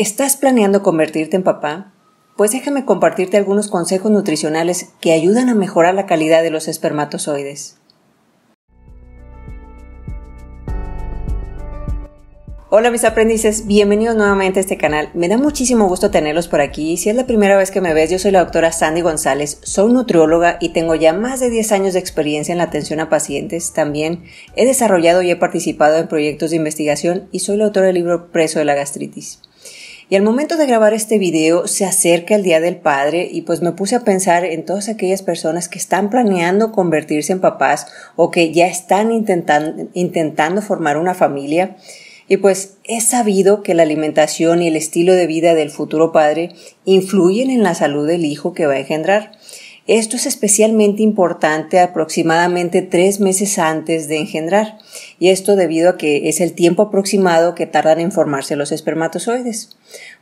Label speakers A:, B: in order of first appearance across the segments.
A: ¿Estás planeando convertirte en papá? Pues déjame compartirte algunos consejos nutricionales que ayudan a mejorar la calidad de los espermatozoides. Hola mis aprendices, bienvenidos nuevamente a este canal. Me da muchísimo gusto tenerlos por aquí. Si es la primera vez que me ves, yo soy la doctora Sandy González, soy nutrióloga y tengo ya más de 10 años de experiencia en la atención a pacientes. También he desarrollado y he participado en proyectos de investigación y soy la autora del libro Preso de la Gastritis. Y al momento de grabar este video se acerca el Día del Padre y pues me puse a pensar en todas aquellas personas que están planeando convertirse en papás o que ya están intentando, formar una familia. Y pues es sabido que la alimentación y el estilo de vida del futuro padre influyen en la salud del hijo que va a engendrar. Esto es especialmente importante aproximadamente tres meses antes de engendrar, y esto debido a que es el tiempo aproximado que tardan en formarse los espermatozoides.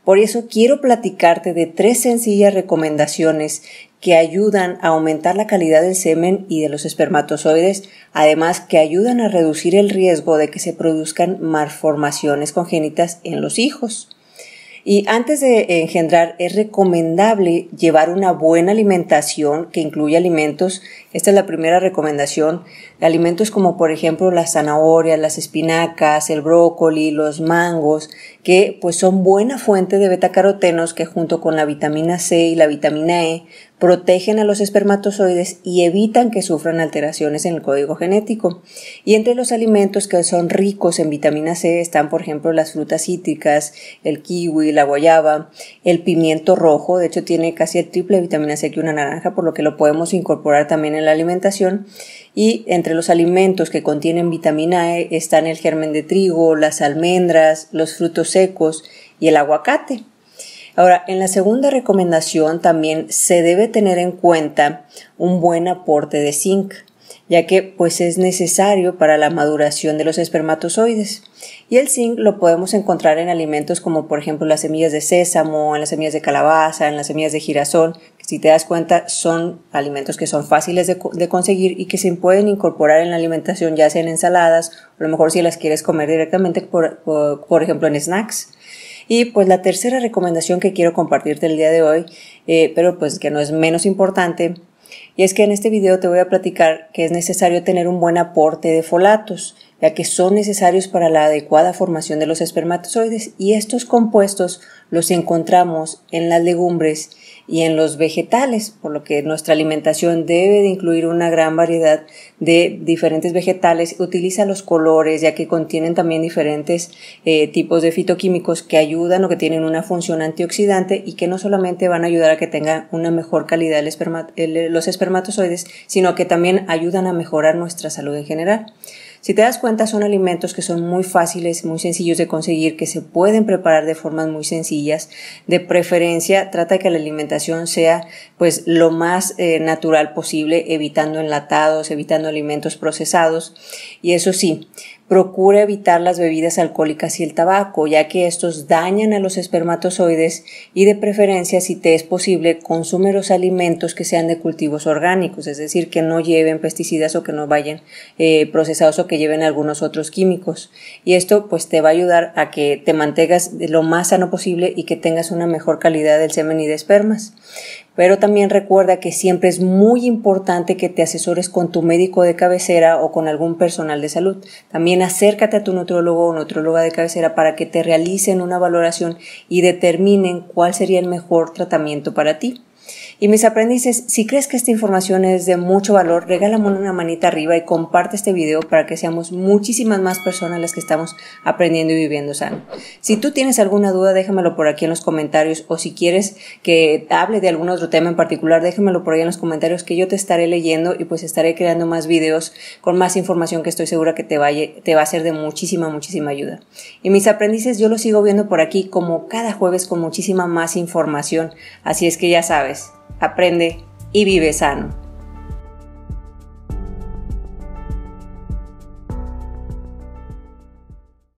A: Por eso quiero platicarte de tres sencillas recomendaciones que ayudan a aumentar la calidad del semen y de los espermatozoides, además que ayudan a reducir el riesgo de que se produzcan malformaciones congénitas en los hijos. Y antes de engendrar, es recomendable llevar una buena alimentación que incluye alimentos. Esta es la primera recomendación. Alimentos como por ejemplo las zanahorias, las espinacas, el brócoli, los mangos, que pues son buena fuente de carotenos que junto con la vitamina C y la vitamina E protegen a los espermatozoides y evitan que sufran alteraciones en el código genético. Y entre los alimentos que son ricos en vitamina C están, por ejemplo, las frutas cítricas, el kiwi, la guayaba, el pimiento rojo, de hecho tiene casi el triple de vitamina C que una naranja, por lo que lo podemos incorporar también en la alimentación. Y entre los alimentos que contienen vitamina E están el germen de trigo, las almendras, los frutos secos y el aguacate. Ahora, en la segunda recomendación también se debe tener en cuenta un buen aporte de zinc ya que pues es necesario para la maduración de los espermatozoides. Y el zinc lo podemos encontrar en alimentos como por ejemplo las semillas de sésamo, en las semillas de calabaza, en las semillas de girasol, que si te das cuenta son alimentos que son fáciles de, conseguir y que se pueden incorporar en la alimentación ya sea en ensaladas, o a lo mejor si las quieres comer directamente por ejemplo en snacks. Y pues la tercera recomendación que quiero compartirte el día de hoy, eh, pero pues que no es menos importante, y es que en este video te voy a platicar que es necesario tener un buen aporte de folatos ya que son necesarios para la adecuada formación de los espermatozoides y estos compuestos los encontramos en las legumbres y en los vegetales, por lo que nuestra alimentación debe de incluir una gran variedad de diferentes vegetales. Utiliza los colores, ya que contienen también diferentes eh, tipos de fitoquímicos que ayudan o que tienen una función antioxidante y que no solamente van a ayudar a que tenga una mejor calidad los espermatozoides, sino que también ayudan a mejorar nuestra salud en general. Si te das cuenta, son alimentos que son muy fáciles, muy sencillos de conseguir, que se pueden preparar de formas muy sencillas. De preferencia, trata que la alimentación sea pues lo más eh, natural posible, evitando enlatados, evitando alimentos procesados. Y eso sí, Procura evitar las bebidas alcohólicas y el tabaco, ya que estos dañan a los espermatozoides y de preferencia, si te es posible, consume los alimentos que sean de cultivos orgánicos, es decir, que no lleven pesticidas o que no vayan eh, procesados o que lleven algunos otros químicos. Y esto pues te va a ayudar a que te mantengas lo más sano posible y que tengas una mejor calidad del semen y de espermas pero también recuerda que siempre es muy importante que te asesores con tu médico de cabecera o con algún personal de salud. También acércate a tu nutriólogo o nutrióloga de cabecera para que te realicen una valoración y determinen cuál sería el mejor tratamiento para ti. Y mis aprendices, si crees que esta información es de mucho valor, regálame una manita arriba y comparte este video para que seamos muchísimas más personas las que estamos aprendiendo y viviendo sano. Si tú tienes alguna duda, déjamelo por aquí en los comentarios o si quieres que hable de algún otro tema en particular, déjamelo por ahí en los comentarios que yo te estaré leyendo y pues estaré creando más videos con más información que estoy segura que te, te va a ser de muchísima, muchísima ayuda. Y mis aprendices, yo lo sigo viendo por aquí como cada jueves con muchísima más información. Así es que ya sabes aprende y vive sano.